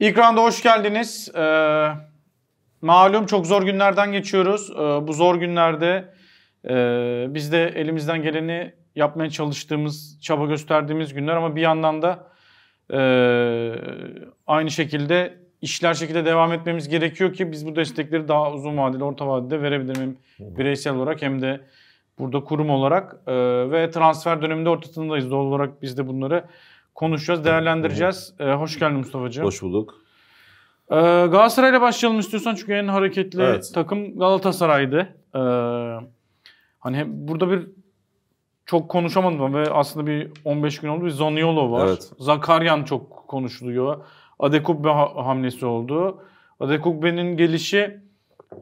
İlk randa hoş geldiniz. Ee, malum çok zor günlerden geçiyoruz. Ee, bu zor günlerde e, biz de elimizden geleni yapmaya çalıştığımız, çaba gösterdiğimiz günler ama bir yandan da e, aynı şekilde işler şekilde devam etmemiz gerekiyor ki biz bu destekleri daha uzun vadeli, orta vadede verebilirim hem bireysel olarak hem de burada kurum olarak e, ve transfer döneminde ortasındayız. Doğal olarak biz de bunları konuşacağız, değerlendireceğiz. Ee, hoş geldin Mustafa'cığım. Hoş bulduk. Ee, Galatasaray'la başlayalım istiyorsan çünkü en hareketli evet. takım Galatasaray'dı. Ee, hani hep burada bir çok konuşamadım ve aslında bir 15 gün oldu. Bir Zaniolo var. Evet. Zakaryan çok konuşuluyor. Adekubbe hamlesi oldu. Adekubbe'nin gelişi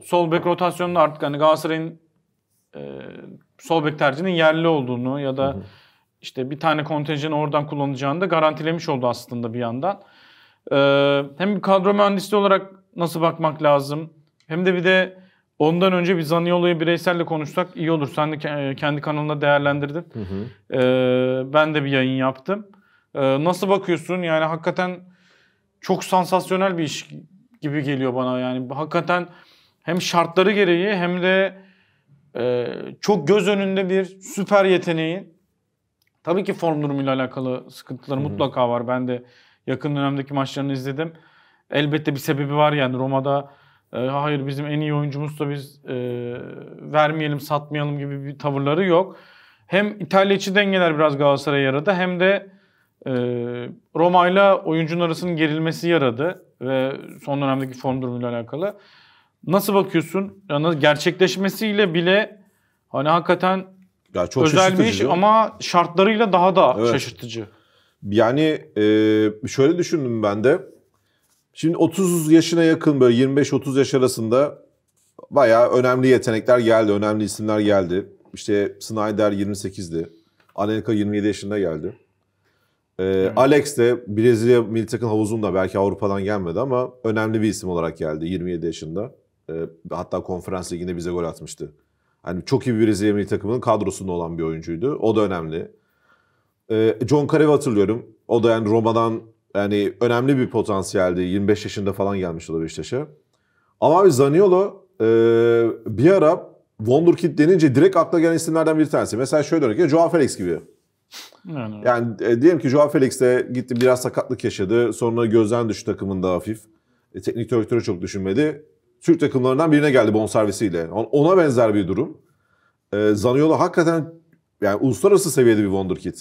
sol bek rotasyonunda artık hani Galatasaray'ın e, sol bek tercihinin yerli olduğunu ya da hı hı işte bir tane kontenjanı oradan kullanacağını da garantilemiş oldu aslında bir yandan. Ee, hem kadro mühendisi olarak nasıl bakmak lazım hem de bir de ondan önce bir Zaniolo'yu bireyselle konuşsak iyi olur. Sen de e, kendi kanalında değerlendirdin. Hı hı. Ee, ben de bir yayın yaptım. Ee, nasıl bakıyorsun? Yani hakikaten çok sansasyonel bir iş gibi geliyor bana. Yani hakikaten hem şartları gereği hem de e, çok göz önünde bir süper yeteneğin Tabii ki form durumuyla alakalı sıkıntıları Hı-hı. mutlaka var. Ben de yakın dönemdeki maçlarını izledim. Elbette bir sebebi var yani Roma'da e, hayır bizim en iyi oyuncumuz da biz e, vermeyelim, satmayalım gibi bir tavırları yok. Hem İtalya içi dengeler biraz Galatasaray'a yaradı hem de e, Roma ile oyuncunun arasının gerilmesi yaradı ve son dönemdeki form durumuyla alakalı. Nasıl bakıyorsun? Yani gerçekleşmesiyle bile hani hakikaten ya çok Özelmiş ama şartlarıyla daha da evet. şaşırtıcı. Yani e, şöyle düşündüm ben de. Şimdi 30 yaşına yakın böyle 25-30 yaş arasında bayağı önemli yetenekler geldi, önemli isimler geldi. İşte Snyder 28'di. Anelka 27 yaşında geldi. Ee, evet. Hmm. Alex de Brezilya milli takım havuzunda belki Avrupa'dan gelmedi ama önemli bir isim olarak geldi 27 yaşında. Ee, hatta konferans liginde bize gol atmıştı. Hani çok iyi bir Brezilya milli takımının kadrosunda olan bir oyuncuydu. O da önemli. Ee, John Carew hatırlıyorum. O da yani Roma'dan yani önemli bir potansiyeldi. 25 yaşında falan gelmişti o da Beşiktaş'a. Ama abi Zaniolo e, bir ara Wonderkid denince direkt akla gelen isimlerden bir tanesi. Mesela şöyle örnek Joao Felix gibi. Yani, yani e, diyelim ki Joao Felix de gitti biraz sakatlık yaşadı. Sonra gözden düştü takımında hafif. E, teknik direktörü çok düşünmedi. Türk takımlarından birine geldi bonservisiyle. Ona benzer bir durum. E, Zaniolo hakikaten yani uluslararası seviyede bir wonderkid.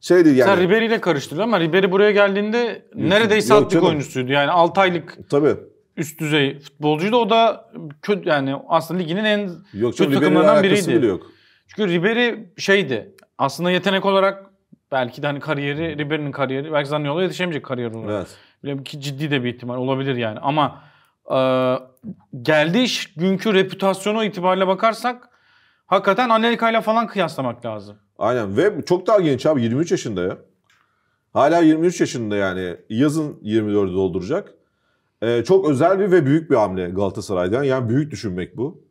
Şey değil yani. Sen Ribery ile karıştırdın ama Ribery buraya geldiğinde neredeyse Yok, atlık oyuncusuydu. Yani 6 aylık Tabii. üst düzey futbolcuydu. O da kötü yani aslında liginin en Yok, kötü takımlarından biriydi. Bile yok. Çünkü Ribery şeydi. Aslında yetenek olarak belki de hani kariyeri, Ribery'nin kariyeri belki Zaniolo'ya yetişemeyecek kariyer olarak. Evet. Bilmiyorum ki ciddi de bir ihtimal olabilir yani ama ee, geldiği günkü reputasyonu itibariyle bakarsak hakikaten Anelka ile falan kıyaslamak lazım. Aynen ve çok daha genç abi 23 yaşında ya. Hala 23 yaşında yani yazın 24'ü dolduracak. Ee, çok özel bir ve büyük bir hamle Galatasaray'dan. Yani büyük düşünmek bu.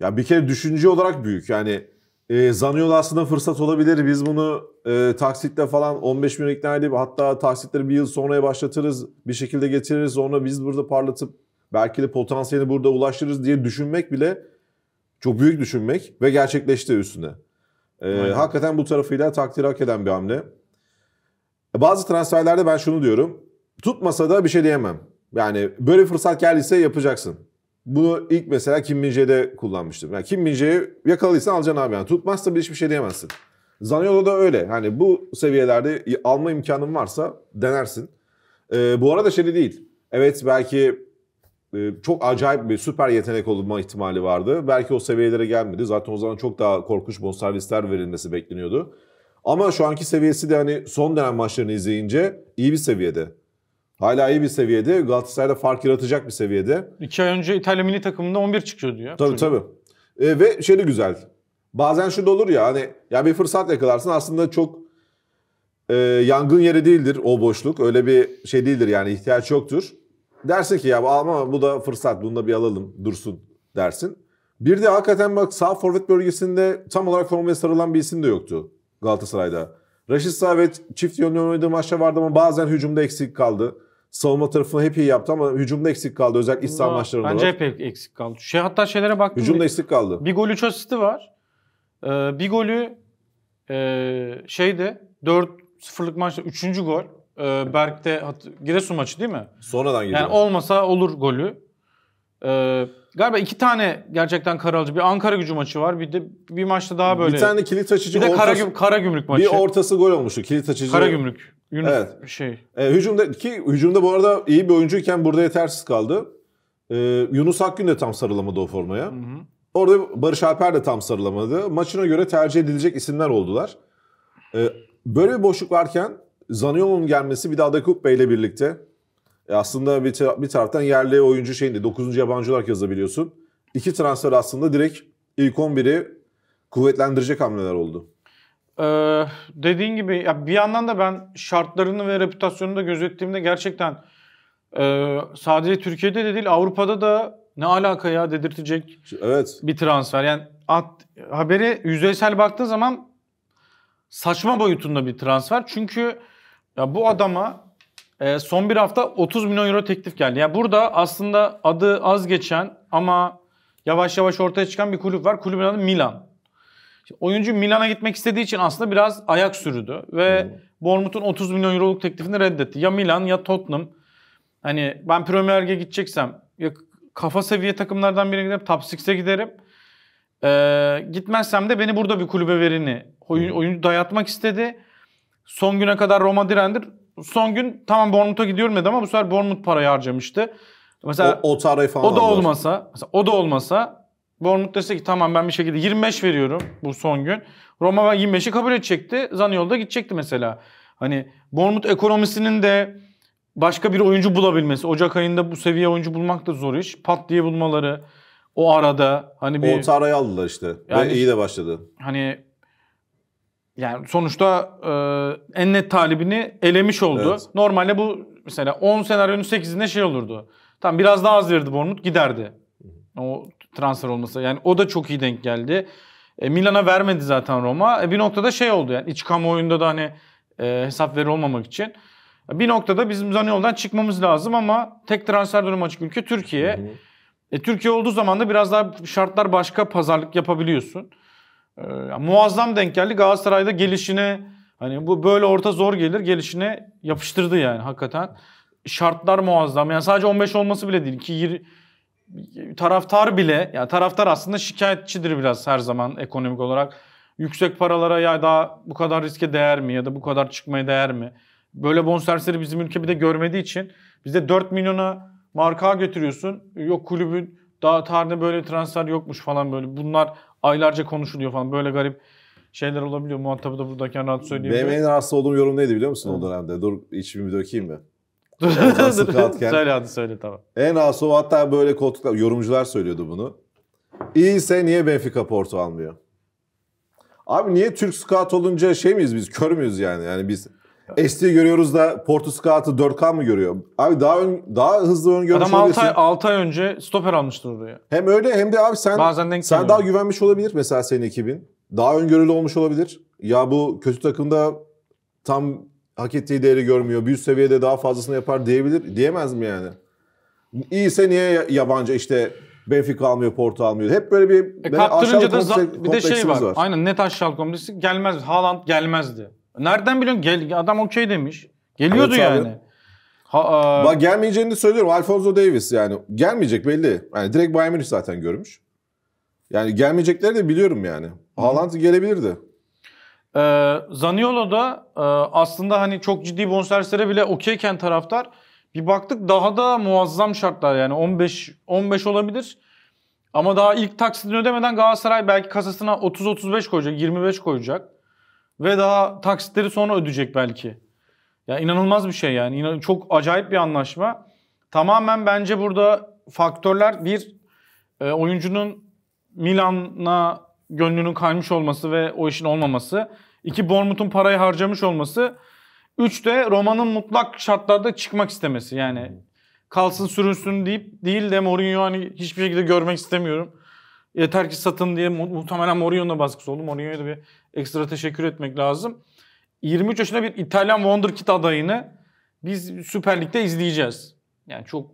Ya yani bir kere düşünce olarak büyük. Yani e, Zaniolo aslında fırsat olabilir. Biz bunu e, taksitle falan 15 milyon ikna edip hatta taksitleri bir yıl sonraya başlatırız. Bir şekilde getiririz. Sonra biz burada parlatıp belki de potansiyeli burada ulaştırırız diye düşünmek bile çok büyük düşünmek ve gerçekleşti üstüne. Ee, hakikaten bu tarafıyla takdir hak eden bir hamle. E, bazı transferlerde ben şunu diyorum. Tutmasa da bir şey diyemem. Yani böyle fırsat geldiyse yapacaksın. Bunu ilk mesela Kim Minje'de kullanmıştım. Yani Kim Minje'yi yakaladıysan alacaksın abi. Yani tutmazsa bir hiçbir şey diyemezsin. Zaniolo da öyle. Hani bu seviyelerde alma imkanın varsa denersin. Ee, bu arada şey değil. Evet belki e, çok acayip bir süper yetenek olma ihtimali vardı. Belki o seviyelere gelmedi. Zaten o zaman çok daha korkunç bonservisler verilmesi bekleniyordu. Ama şu anki seviyesi de hani son dönem maçlarını izleyince iyi bir seviyede. Hala iyi bir seviyede. Galatasaray'da fark yaratacak bir seviyede. İki ay önce İtalya milli takımında 11 çıkıyordu ya. Tabii çocuk. tabii. E, ve şey de güzel. Bazen şu da olur ya hani ya bir fırsat yakalarsın aslında çok e, yangın yeri değildir o boşluk. Öyle bir şey değildir yani ihtiyaç yoktur. Dersin ki ya ama bu da fırsat bunu da bir alalım dursun dersin. Bir de hakikaten bak sağ forvet bölgesinde tam olarak formaya sarılan bir isim de yoktu Galatasaray'da. Raşit Savet çift yönlü oynadığı maçta vardı ama bazen hücumda eksik kaldı. Savunma tarafını hep iyi yaptı ama hücumda eksik kaldı. Özellikle iç saha maçlarında Bence var. hep eksik kaldı. Şey, hatta şeylere baktım. Hücumda eksik kaldı. Bir golü 3 var. Ee, bir golü e, ee, şeyde 4 sıfırlık maçta 3. gol e, ee, Berk'te Giresun maçı değil mi? Sonradan geliyor. Yani olmasa olur golü. Ee, galiba iki tane gerçekten karalıcı. Bir Ankara gücü maçı var. Bir de bir maçta daha böyle. Bir tane kilit açıcı bir de ortası, Karagüm, Karagümrük maçı. Bir ortası gol olmuştu. Kilit açıcı. Gümrük Yunus evet. şey. E, hücumda ki hücumda bu arada iyi bir oyuncuyken burada yetersiz kaldı. E, Yunus Akgün de tam sarılamadı o formaya. Hı hı. Orada Barış Alper de tam sarılamadı. Maçına göre tercih edilecek isimler oldular. E, böyle bir boşluk varken Zaniolo'nun gelmesi bir daha da Kuppe ile birlikte e aslında bir, bir taraftan yerli oyuncu şeyinde 9. yabancı olarak yazabiliyorsun. İki transfer aslında direkt ilk 11'i kuvvetlendirecek hamleler oldu. Ee, dediğin gibi ya bir yandan da ben şartlarını ve reputasyonunu da gözettiğimde gerçekten e, sadece Türkiye'de de değil Avrupa'da da ne alaka ya dedirtecek evet. bir transfer. Yani at, haberi yüzeysel baktığın zaman saçma boyutunda bir transfer. Çünkü ya bu adama e, son bir hafta 30 milyon euro teklif geldi. Yani burada aslında adı az geçen ama yavaş yavaş ortaya çıkan bir kulüp var. Kulübün adı Milan. Şimdi oyuncu Milan'a gitmek istediği için aslında biraz ayak sürdü ve hmm. Bournemouth'un 30 milyon euroluk teklifini reddetti. Ya Milan ya Tottenham. Hani ben Premier Lig'e gideceksem ya kafa seviye takımlardan birine gidip Top 6'e giderim. Ee, gitmezsem de beni burada bir kulübe verini oyun, oyuncu dayatmak istedi. Son güne kadar Roma direndir. Son gün tamam Bournemouth'a gidiyorum dedi ama bu sefer Bournemouth parayı harcamıştı. Mesela o, o tarayı falan o da anlar. olmasa, mesela o da olmasa Bournemouth dese ki tamam ben bir şekilde 25 veriyorum bu son gün. Roma 25'i kabul edecekti. Zaniolo da gidecekti mesela. Hani Bournemouth ekonomisinin de başka bir oyuncu bulabilmesi. Ocak ayında bu seviye oyuncu bulmak da zor iş. Pat diye bulmaları o arada hani bir... O tarayı aldılar işte. Yani, Ve iyi de başladı. Hani yani sonuçta e, en net talibini elemiş oldu. Evet. Normalde bu mesela 10 senaryonun 8'inde şey olurdu. Tam biraz daha az verirdi Bournemouth giderdi. O transfer olması. Yani o da çok iyi denk geldi. E, Milan'a vermedi zaten Roma. E, bir noktada şey oldu yani iç kamuoyunda da hani e, hesap veri olmamak için. E, bir noktada bizim Zaniolo'dan çıkmamız lazım ama tek transfer dönemi açık ülke Türkiye. Hı hı. E, Türkiye olduğu zaman da biraz daha şartlar başka pazarlık yapabiliyorsun. Ee, yani muazzam denk geldi. Galatasaray'da gelişine hani bu böyle orta zor gelir gelişine yapıştırdı yani hakikaten. Şartlar muazzam. Yani sadece 15 olması bile değil. Ki 20, taraftar bile yani taraftar aslında şikayetçidir biraz her zaman ekonomik olarak. Yüksek paralara ya daha bu kadar riske değer mi ya da bu kadar çıkmaya değer mi? Böyle bonservisleri bizim ülke bir de görmediği için bizde 4 milyona marka götürüyorsun. Yok kulübün daha tarihinde böyle transfer yokmuş falan böyle. Bunlar aylarca konuşuluyor falan. Böyle garip şeyler olabiliyor. Muhatabı da buradayken rahat söyleyebiliyor. Benim en rahatsız olduğum yorum neydi biliyor musun evet. o dönemde? Dur içimi dökeyim mi? Dur. söyle hadi söyle tamam. En rahatsız o hatta böyle koltuklar, yorumcular söylüyordu bunu. İyiyse niye Benfica Porto almıyor? Abi niye Türk scout olunca şey miyiz biz? Kör müyüz yani? Yani biz ST'yi görüyoruz da Porto Scout'ı 4K mı görüyor? Abi daha ön, daha hızlı ön görmüş Adam 6 ay, 6 ay önce stoper almıştı oraya. Hem öyle hem de abi sen Bazen denk sen daha güvenmiş olabilir mesela senin ekibin. Daha öngörülü olmuş olabilir. Ya bu kötü takımda tam hak ettiği değeri görmüyor. Bir üst seviyede daha fazlasını yapar diyebilir. Diyemez mi yani? İyiyse niye yabancı işte Benfica almıyor, Porto almıyor. Hep böyle bir e, kaptırınca da bir de şey var. var. Aynen net aşağılık kompleksi gelmez. Haaland gelmezdi. Nereden biliyorsun? Gel, adam okey demiş. Geliyordu evet, yani. Abi. Ha, Bak gelmeyeceğini de söylüyorum. Alfonso Davis yani gelmeyecek belli. Yani direkt Bayern Münih zaten görmüş. Yani gelmeyecekleri de biliyorum yani. Haaland gelebilirdi. Ee, Zaniolo da e, aslında hani çok ciddi bonservislere bile okeyken taraftar bir baktık daha da muazzam şartlar yani 15 15 olabilir. Ama daha ilk taksitini ödemeden Galatasaray belki kasasına 30 35 koyacak, 25 koyacak. Ve daha taksitleri sonra ödeyecek belki. Ya yani inanılmaz bir şey yani. çok acayip bir anlaşma. Tamamen bence burada faktörler bir e, oyuncunun Milan'a gönlünün kaymış olması ve o işin olmaması. İki Bournemouth'un parayı harcamış olması. Üç de Roma'nın mutlak şartlarda çıkmak istemesi. Yani kalsın sürünsün deyip değil de Mourinho hani hiçbir şekilde görmek istemiyorum. Yeter ki satın diye muhtemelen Mourinho'nun baskısı oldu. Mourinho'ya da bir ekstra teşekkür etmek lazım. 23 yaşında bir İtalyan Wonderkid adayını biz Süper Lig'de izleyeceğiz. Yani çok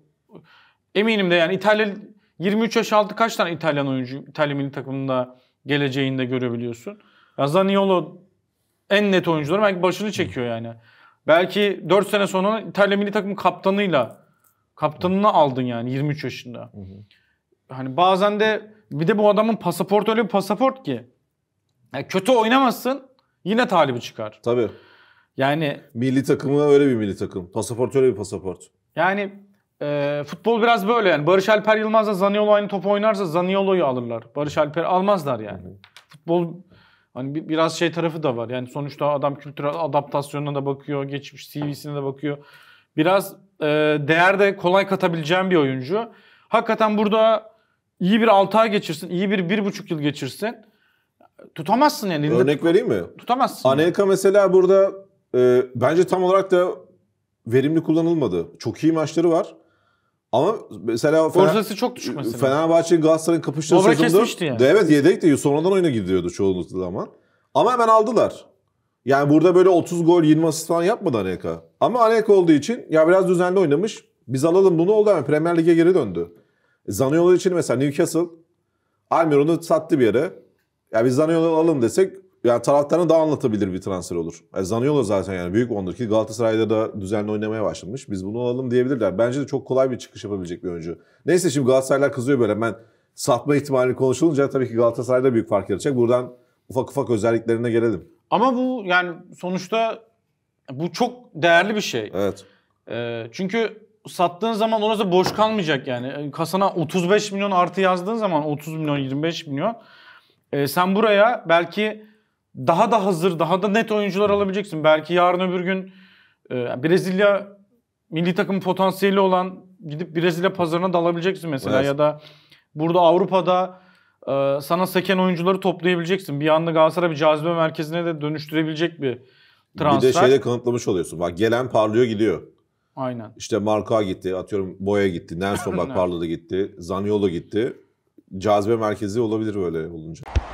eminim de yani İtalya 23 yaş altı kaç tane İtalyan oyuncu İtalya milli takımında geleceğinde görebiliyorsun. Ya Zaniolo en net oyuncuları belki başını çekiyor yani. Belki 4 sene sonra İtalya milli takım kaptanıyla kaptanını aldın yani 23 yaşında. Hani bazen de bir de bu adamın pasaport öyle bir pasaport ki. Yani kötü oynamazsın yine talibi çıkar. Tabii. Yani milli takımı öyle bir milli takım. Pasaport öyle bir pasaport. yani e, futbol biraz böyle yani. Barış Alper Yılmaz'la Zaniolo aynı topu oynarsa Zaniolo'yu alırlar. Barış Alper almazlar yani. Futbol hani bi- biraz şey tarafı da var. Yani sonuçta adam kültürel adaptasyonuna da bakıyor, geçmiş CV'sine de bakıyor. Biraz e, değer de kolay katabileceğim bir oyuncu. Hakikaten burada iyi bir 6 ay geçirsin, iyi bir 1,5 yıl geçirsin. Tutamazsın yani. Örnek vereyim mi? Tutamazsın. Anelka yani. mesela burada e, bence tam olarak da verimli kullanılmadı. Çok iyi maçları var. Ama mesela Fener, çok düşük mesela. Fenerbahçe Galatasaray'ın kapıştığı Dobra sezonda yani. evet yedek de sonradan oyuna gidiyordu çoğunlukla zaman. Ama hemen aldılar. Yani burada böyle 30 gol 20 asist falan yapmadı Anelka. Ama Anelka olduğu için ya biraz düzenli oynamış. Biz alalım bunu oldu ama Premier Lig'e geri döndü. Zaniolo için mesela Newcastle Almiron'u sattı bir yere. Ya biz Zaniolo alalım desek yani taraftarını daha anlatabilir bir transfer olur. Yani Zaniolo zaten yani büyük ondur ki Galatasaray'da da düzenli oynamaya başlamış. Biz bunu alalım diyebilirler. Bence de çok kolay bir çıkış yapabilecek bir oyuncu. Neyse şimdi Galatasaraylar kızıyor böyle. Ben satma ihtimali konuşulunca tabii ki Galatasaray'da büyük fark yaratacak. Buradan ufak ufak özelliklerine gelelim. Ama bu yani sonuçta bu çok değerli bir şey. Evet. Ee, çünkü sattığın zaman orası boş kalmayacak yani. E, kasana 35 milyon artı yazdığın zaman 30 milyon 25 milyon. E, sen buraya belki daha da hazır, daha da net oyuncular alabileceksin. Belki yarın öbür gün e, Brezilya milli takım potansiyeli olan gidip Brezilya pazarına dalabileceksin mesela evet. ya da burada Avrupa'da e, sana seken oyuncuları toplayabileceksin. Bir anda Galatasaray bir cazibe merkezine de dönüştürebilecek bir transfer. Bir de şeyde kanıtlamış oluyorsun. Bak gelen parlıyor gidiyor. Aynen. İşte Marka gitti, atıyorum Boya gitti, Nelson bak da gitti, Zaniolo gitti. Cazibe merkezi olabilir böyle olunca.